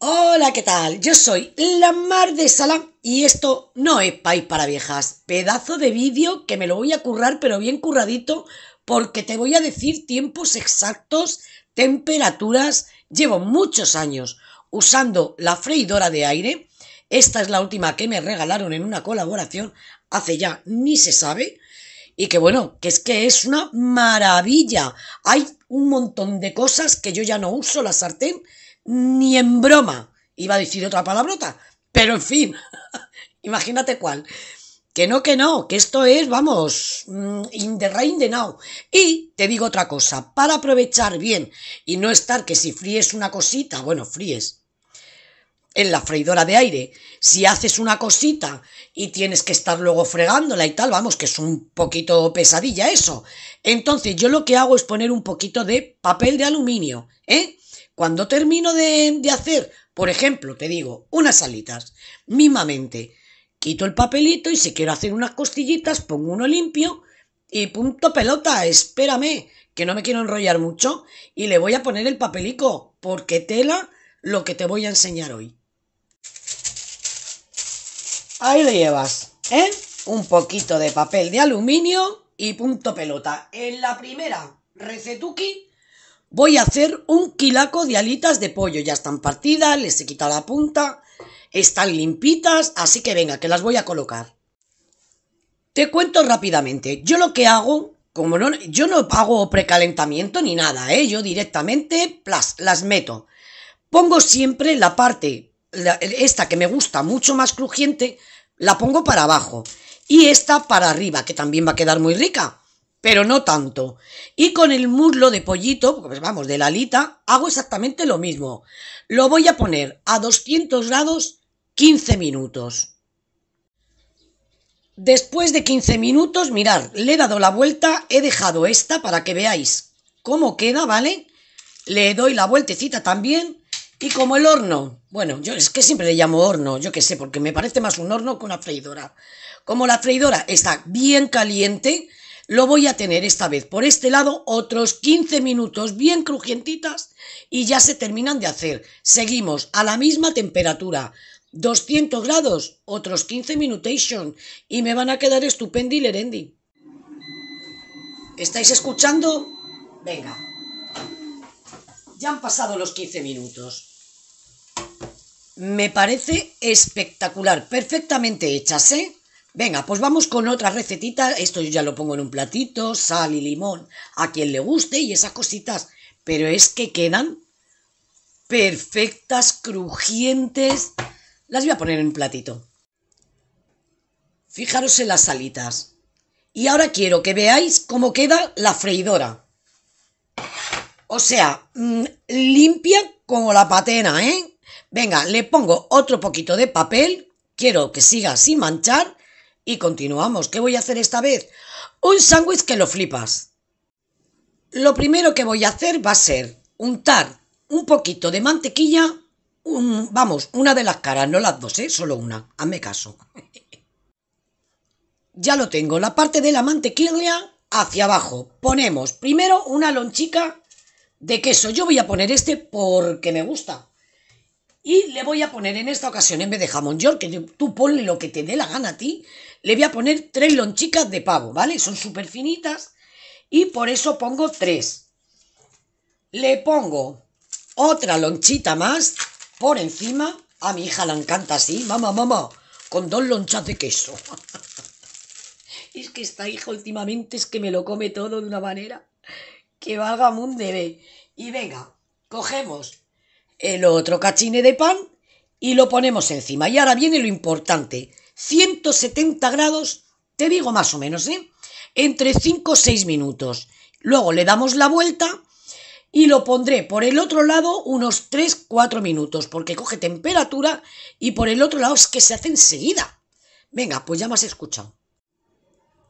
Hola, ¿qué tal? Yo soy la Mar de Salam y esto no es País para Viejas. Pedazo de vídeo que me lo voy a currar, pero bien curradito, porque te voy a decir tiempos exactos, temperaturas. Llevo muchos años usando la freidora de aire. Esta es la última que me regalaron en una colaboración hace ya ni se sabe. Y que bueno, que es que es una maravilla. Hay un montón de cosas que yo ya no uso la sartén ni en broma iba a decir otra palabrota, pero en fin, imagínate cuál. Que no, que no, que esto es, vamos, mm, in the rain de now. Y te digo otra cosa, para aprovechar bien y no estar que si fríes una cosita, bueno, fríes en la freidora de aire, si haces una cosita y tienes que estar luego fregándola y tal, vamos, que es un poquito pesadilla eso. Entonces yo lo que hago es poner un poquito de papel de aluminio, ¿eh? Cuando termino de, hacer, por ejemplo, te digo, unas alitas, mimamente, quito el papelito y si quiero hacer unas costillitas, pongo uno limpio y punto pelota, espérame, que no me quiero enrollar mucho y le voy a poner el papelico, porque tela lo que te voy a enseñar hoy. Ahí lo llevas, ¿eh? Un poquito de papel de aluminio y punto pelota. En la primera recetuki voy a hacer un quilaco de alitas de pollo. Ya están partidas, les he quitado la punta, están limpitas, así que venga, que las voy a colocar. Te cuento rápidamente, yo lo que hago, como no, yo no hago precalentamiento ni nada, ¿eh? yo directamente las, meto. Pongo siempre la parte, esta que me gusta mucho más crujiente, la pongo para abajo. Y esta para arriba, que también va a quedar muy rica pero no tanto. Y con el muslo de pollito, pues vamos, de la alita, hago exactamente lo mismo. Lo voy a poner a 200 grados 15 minutos. Después de 15 minutos, mirad, le he dado la vuelta, he dejado esta para que veáis cómo queda, ¿vale? Le doy la vueltecita también. Y como el horno, bueno, yo es que siempre le llamo horno, yo qué sé, porque me parece más un horno que una freidora. Como la freidora está bien caliente, lo voy a tener esta vez por este lado otros 15 minutos bien crujientitas y ya se terminan de hacer. Seguimos a la misma temperatura, 200 grados, otros 15 minutation y me van a quedar estupendi lerendi. ¿Estáis escuchando? Venga. Ya han pasado los 15 minutos. Me parece espectacular, perfectamente hechas, ¿eh? Venga, pues vamos con otra recetita. Esto ya lo pongo en un platito, sal y limón, a quien le guste y esas cositas. Pero es que quedan perfectas, crujientes. Las voy a poner en un platito. Fijaros en las salitas. Y ahora quiero que veáis cómo queda la freidora. O sea, mm, limpia como la patena, ¿eh? Venga, le pongo otro poquito de papel. Quiero que siga sin manchar y continuamos. ¿Qué voy a hacer esta vez? Un sándwich que lo flipas. Lo primero que voy a hacer va a ser untar un poquito de mantequilla, vamos, una de las caras, no las dos, ¿eh? solo una, hazme caso. ya lo tengo, la parte de la mantequilla hacia abajo. Ponemos primero una lonchica de queso. Yo voy a poner este porque me gusta. Y le voy a poner en esta ocasión, en vez de jamón york, que tú ponle lo que te dé la gana a ti, le voy a poner tres lonchicas de pavo, ¿vale? Son súper finitas y por eso pongo tres. Le pongo otra lonchita más por encima. A mi hija la encanta así, mamá, mamá, con dos lonchas de queso. es que esta hija últimamente es que me lo come todo de una manera que valga un debe. Y venga, cogemos el otro cachine de pan y lo ponemos encima. Y ahora viene lo importante. 170 grados, te digo más o menos, ¿eh? Entre 5 o 6 minutos. Luego le damos la vuelta y lo pondré por el otro lado unos 3-4 minutos, porque coge temperatura y por el otro lado es que se hace enseguida. Venga, pues ya más has escuchado.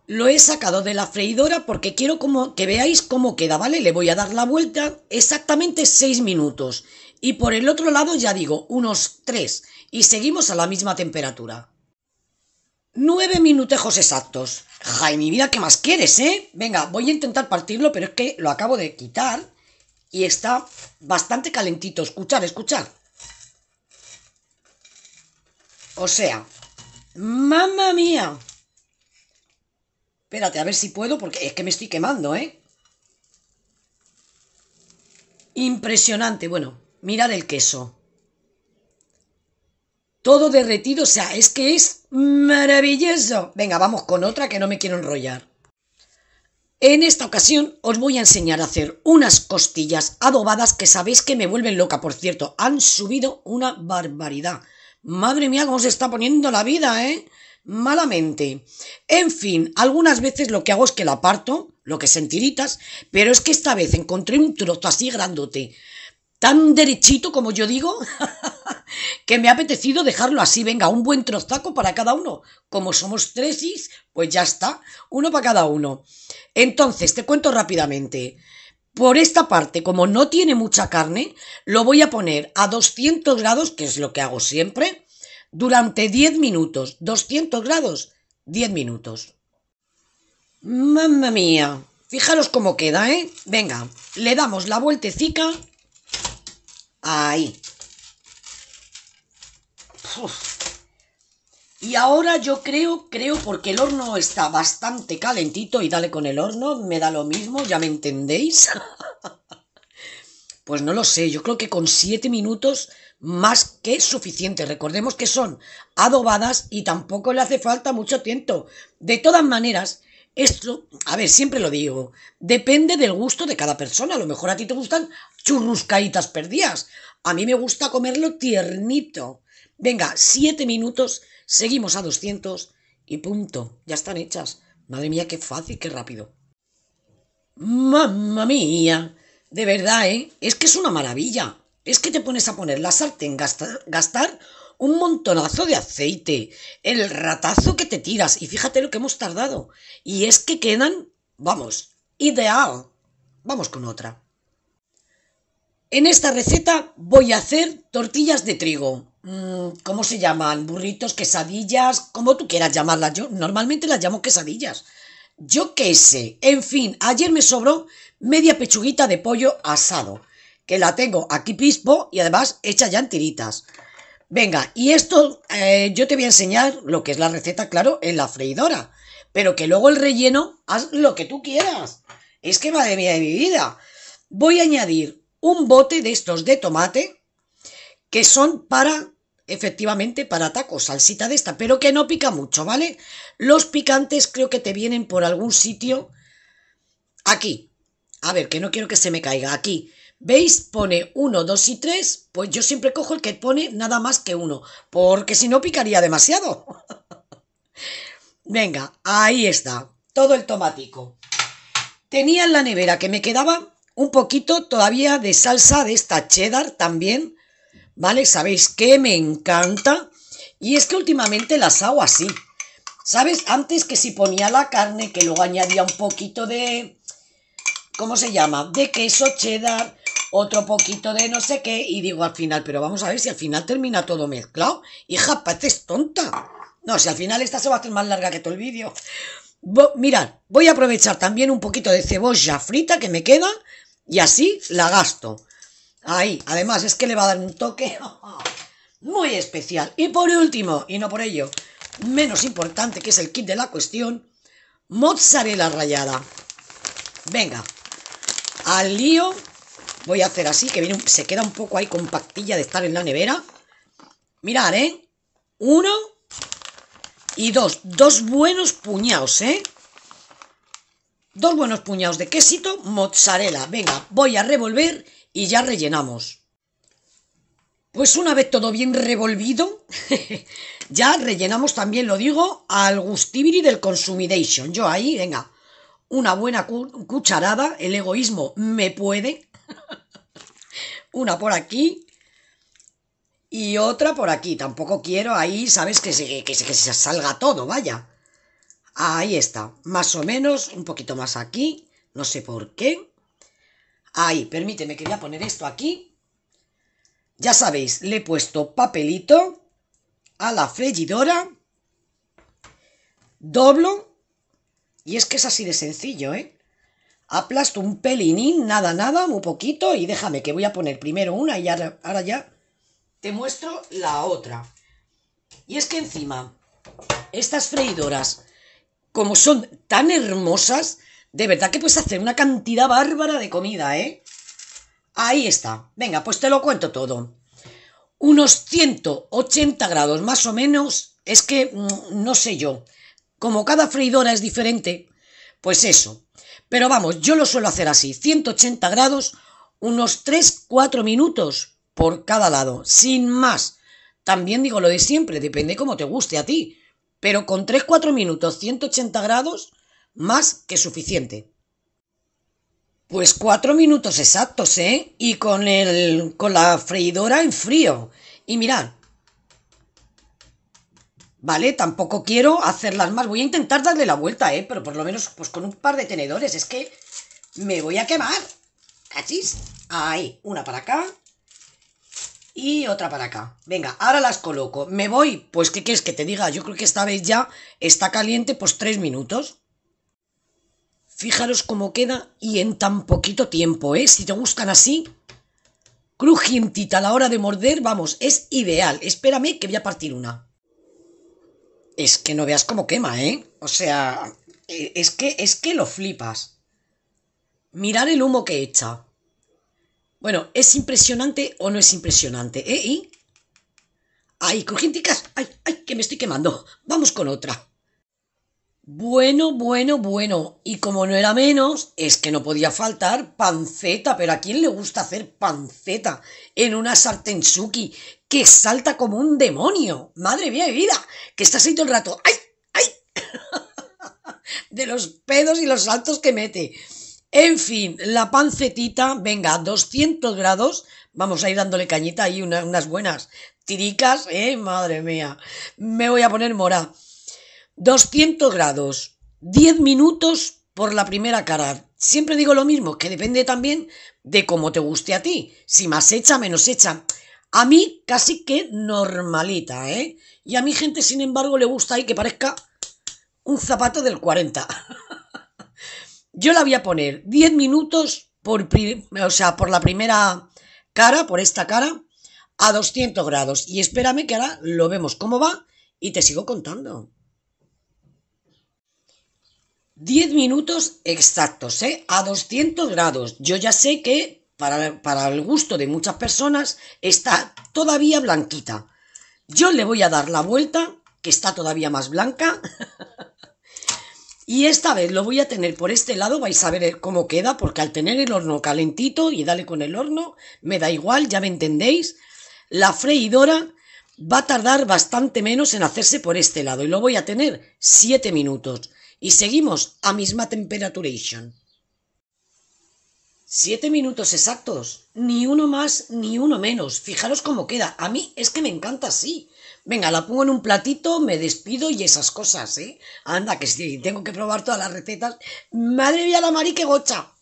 Lo he sacado de la freidora porque quiero como que veáis cómo queda, ¿vale? Le voy a dar la vuelta exactamente 6 minutos. Y por el otro lado, ya digo, unos 3. Y seguimos a la misma temperatura. Nueve minutejos exactos. Jaime, vida, ¿qué más quieres, eh? Venga, voy a intentar partirlo, pero es que lo acabo de quitar y está bastante calentito. Escuchar, escuchar. O sea, mamma mía. Espérate, a ver si puedo, porque es que me estoy quemando, ¿eh? Impresionante. Bueno, mirad el queso todo derretido, o sea, es que es maravilloso. Venga, vamos con otra que no me quiero enrollar. En esta ocasión os voy a enseñar a hacer unas costillas adobadas que sabéis que me vuelven loca, por cierto, han subido una barbaridad. Madre mía, cómo se está poniendo la vida, ¿eh? Malamente. En fin, algunas veces lo que hago es que la parto, lo que sentiritas, pero es que esta vez encontré un trozo así grandote tan derechito como yo digo, que me ha apetecido dejarlo así. Venga, un buen trozaco para cada uno. Como somos tresis, pues ya está, uno para cada uno. Entonces, te cuento rápidamente. Por esta parte, como no tiene mucha carne, lo voy a poner a 200 grados, que es lo que hago siempre, durante 10 minutos. 200 grados, 10 minutos. Mamma mía, fijaros cómo queda, ¿eh? Venga, le damos la vueltecica Ahí. Y ahora yo creo, creo, porque el horno está bastante calentito y dale con el horno, me da lo mismo, ya me entendéis. pues no lo sé, yo creo que con 7 minutos más que suficiente. Recordemos que son adobadas y tampoco le hace falta mucho tiempo. De todas maneras, esto, a ver, siempre lo digo, depende del gusto de cada persona. A lo mejor a ti te gustan churruscaitas perdidas. A mí me gusta comerlo tiernito. Venga, siete minutos, seguimos a 200 y punto. Ya están hechas. Madre mía, qué fácil, qué rápido. Mamma mía. De verdad, ¿eh? Es que es una maravilla. Es que te pones a poner la sartén, gastar, gastar un montonazo de aceite, el ratazo que te tiras, y fíjate lo que hemos tardado. Y es que quedan, vamos, ideal. Vamos con otra. En esta receta voy a hacer tortillas de trigo. Mm, ¿Cómo se llaman? Burritos, quesadillas, como tú quieras llamarlas. Yo normalmente las llamo quesadillas. Yo qué sé. En fin, ayer me sobró media pechuguita de pollo asado, que la tengo aquí pispo y además hecha ya en tiritas. Venga, y esto eh, yo te voy a enseñar lo que es la receta, claro, en la freidora. Pero que luego el relleno, haz lo que tú quieras. Es que madre mía de mi vida. Voy a añadir un bote de estos de tomate que son para, efectivamente, para tacos, salsita de esta, pero que no pica mucho, ¿vale? Los picantes creo que te vienen por algún sitio aquí. A ver, que no quiero que se me caiga aquí. ¿Veis? Pone 1, 2 y 3. Pues yo siempre cojo el que pone nada más que uno porque si no picaría demasiado. Venga, ahí está, todo el tomático Tenía en la nevera que me quedaba un poquito todavía de salsa de esta cheddar también, ¿vale? Sabéis que me encanta. Y es que últimamente las hago así. ¿Sabes? Antes que si ponía la carne, que luego añadía un poquito de, ¿cómo se llama? De queso cheddar, otro poquito de no sé qué, y digo al final, pero vamos a ver si al final termina todo mezclado. Hija, pareces tonta. No, si al final esta se va a hacer más larga que todo el vídeo. Mirar, mirad, voy a aprovechar también un poquito de cebolla frita que me queda y así la gasto. Ahí, además es que le va a dar un toque muy especial. Y por último, y no por ello, menos importante que es el kit de la cuestión, mozzarella rallada. Venga, al lío. Voy a hacer así, que se queda un poco ahí con compactilla de estar en la nevera. Mirad, ¿eh? Uno y dos. Dos buenos puñados, ¿eh? Dos buenos puñados de quesito, mozzarella. Venga, voy a revolver y ya rellenamos. Pues una vez todo bien revolvido, ya rellenamos también, lo digo, al gustibiri del Consumidation. Yo ahí, venga, una buena cucharada, el egoísmo me puede. una por aquí y otra por aquí. Tampoco quiero ahí, ¿sabes? Que se, salga todo, vaya. Ahí está, más o menos, un poquito más aquí, no sé por qué. Ahí, permíteme quería poner esto aquí. Ya sabéis, le he puesto papelito a la freidora, doblo y es que es así de sencillo, ¿eh? Aplasto un pelinín, nada, nada, muy poquito, y déjame que voy a poner primero una y ahora, ahora ya te muestro la otra. Y es que encima, estas freidoras, como son tan hermosas, de verdad que puedes hacer una cantidad bárbara de comida, ¿eh? Ahí está. Venga, pues te lo cuento todo. Unos 180 grados más o menos, es que mm, no sé yo como cada freidora es diferente, pues eso. Pero vamos, yo lo suelo hacer así, 180 grados, unos 3-4 minutos por cada lado, sin más. También digo lo de siempre, depende cómo te guste a ti, pero con 3-4 minutos, 180 grados, más que suficiente. Pues 4 minutos exactos, ¿eh? Y con, el, con la freidora en frío. Y mirad, ¿vale? Tampoco quiero hacerlas más. Voy a intentar darle la vuelta, ¿eh? Pero por lo menos pues con un par de tenedores. Es que me voy a quemar. ¿Cachis? Ahí, una para acá y otra para acá. Venga, ahora las coloco. Me voy, pues ¿qué quieres que te diga? Yo creo que esta vez ya está caliente pues tres minutos. Fijaros cómo queda y en tan poquito tiempo, ¿eh? Si te gustan así, crujientita a la hora de morder, vamos, es ideal. Espérame que voy a partir una es que no veas cómo quema, ¿eh? O sea, eh, es que, es que lo flipas. Mirar el humo que echa. Bueno, ¿es impresionante o no es impresionante? ¿Eh? ¿Y? ¡Ay, crujienticas, ¡Ay, ay, que me estoy quemando! Vamos con otra. Bueno, bueno, bueno. Y como no era menos, es que no podía faltar panceta. Pero ¿a quién le gusta hacer panceta en una suki que salta como un demonio? Madre mía de vida, que está así todo el rato. ¡Ay! ¡Ay! de los pedos y los saltos que mete. En fin, la pancetita, venga, 200 grados. Vamos a ir dándole cañita ahí, unas buenas tiricas, ¿eh? Madre mía. Me voy a poner mora. 200 grados, 10 minutos por la primera cara. Siempre digo lo mismo, que depende también de cómo te guste a ti. Si más hecha, menos hecha. A mí casi que normalita, ¿eh? Y a mi gente, sin embargo, le gusta ahí que parezca un zapato del 40. Yo la voy a poner 10 minutos por, o sea, por la primera cara, por esta cara, a 200 grados. Y espérame que ahora lo vemos cómo va y te sigo contando. 10 minutos exactos, ¿eh? A 200 grados. Yo ya sé que para, para, el gusto de muchas personas está todavía blanquita. Yo le voy a dar la vuelta, que está todavía más blanca. y esta vez lo voy a tener por este lado, vais a ver eh, cómo queda, porque al tener el horno calentito y dale con el horno, me da igual, ya me entendéis. La freidora va a tardar bastante menos en hacerse por este lado y lo voy a tener 7 minutos y seguimos a misma temperatura. Siete minutos exactos, ni uno más ni uno menos. Fijaros cómo queda. A mí es que me encanta así. Venga, la pongo en un platito, me despido y esas cosas, ¿eh? Anda, que si tengo que probar todas las recetas. Madre mía, la mari, gocha.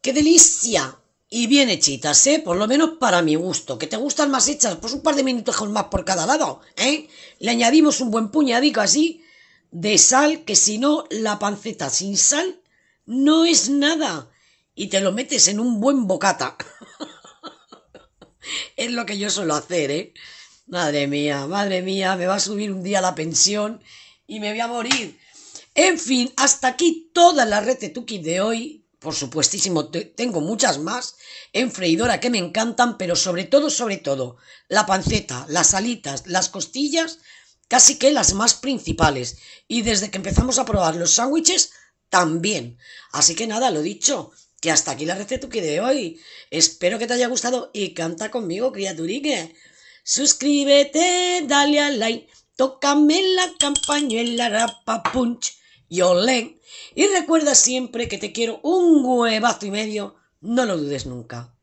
¡Qué delicia! Y bien hechitas, ¿eh? Por lo menos para mi gusto. ¿Que te gustan más hechas? Pues un par de minutos más por cada lado, ¿eh? Le añadimos un buen puñadico así de sal, que si no, la panceta sin sal no es nada. Y te lo metes en un buen bocata. es lo que yo suelo hacer, ¿eh? Madre mía, madre mía, me va a subir un día la pensión y me voy a morir. En fin, hasta aquí toda la red de Tuki de hoy. Por supuestísimo, tengo muchas más en freidora que me encantan, pero sobre todo, sobre todo, la panceta, las alitas, las costillas casi que las más principales. Y desde que empezamos a probar los sándwiches, también. Así que nada, lo dicho, que hasta aquí la receta de hoy. Espero que te haya gustado y canta conmigo, criaturique. Suscríbete, dale al like, tócame la campañuela, rapa punch y olé. Y recuerda siempre que te quiero un huevazo y medio, no lo dudes nunca.